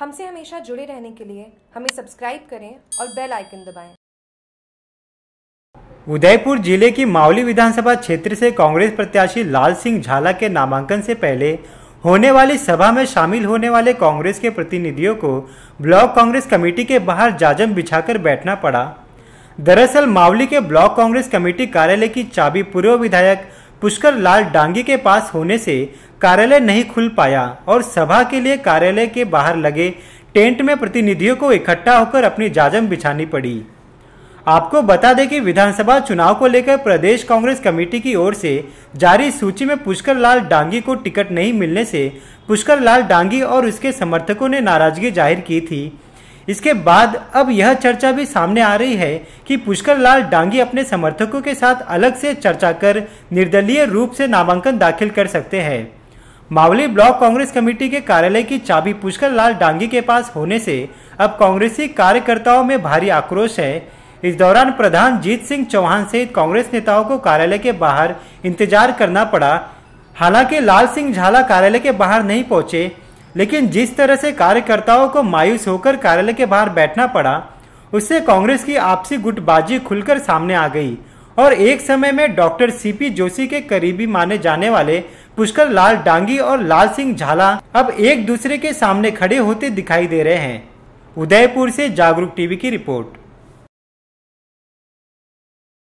हमसे हमेशा जुड़े रहने के लिए हमें सब्सक्राइब करें और बेल आइकन दबाएं। उदयपुर जिले की मावली विधानसभा क्षेत्र से कांग्रेस प्रत्याशी लाल सिंह झाला के नामांकन से पहले होने वाली सभा में शामिल होने वाले कांग्रेस के प्रतिनिधियों को ब्लॉक कांग्रेस कमेटी के बाहर जाजम बिछाकर बैठना पड़ा दरअसल मावली के ब्लॉक कांग्रेस कमेटी कार्यालय की चाबी पूर्व विधायक पुष्कर लाल डांगी के पास होने से कार्यालय नहीं खुल पाया और सभा के लिए कार्यालय के बाहर लगे टेंट में प्रतिनिधियों को इकट्ठा होकर अपनी जाजम बिछानी पड़ी आपको बता दें कि विधानसभा चुनाव को लेकर प्रदेश कांग्रेस कमेटी की ओर से जारी सूची में पुष्कर लाल डांगी को टिकट नहीं मिलने से पुष्कर लाल डांगी और उसके समर्थकों ने नाराजगी जाहिर की थी इसके बाद अब यह चर्चा भी सामने आ रही है कि पुष्कर लाल डांगी अपने समर्थकों के साथ अलग से चर्चा कर निर्दलीय रूप से नामांकन दाखिल कर सकते हैं मावली ब्लॉक कांग्रेस कमेटी के कार्यालय की चाबी पुष्कर लाल डांगी के पास होने से अब कांग्रेसी कार्यकर्ताओं में भारी आक्रोश है इस दौरान प्रधान जीत सिंह चौहान सहित कांग्रेस नेताओं को कार्यालय के बाहर इंतजार करना पड़ा हालांकि लाल सिंह झाला कार्यालय के बाहर नहीं पहुंचे लेकिन जिस तरह से कार्यकर्ताओं को मायूस होकर कार्यालय के बाहर बैठना पड़ा उससे कांग्रेस की आपसी गुटबाजी खुलकर सामने आ गई और एक समय में डॉक्टर सीपी जोशी के करीबी माने जाने वाले पुष्कर लाल डांगी और लाल सिंह झाला अब एक दूसरे के सामने खड़े होते दिखाई दे रहे हैं उदयपुर से जागरूक टीवी की रिपोर्ट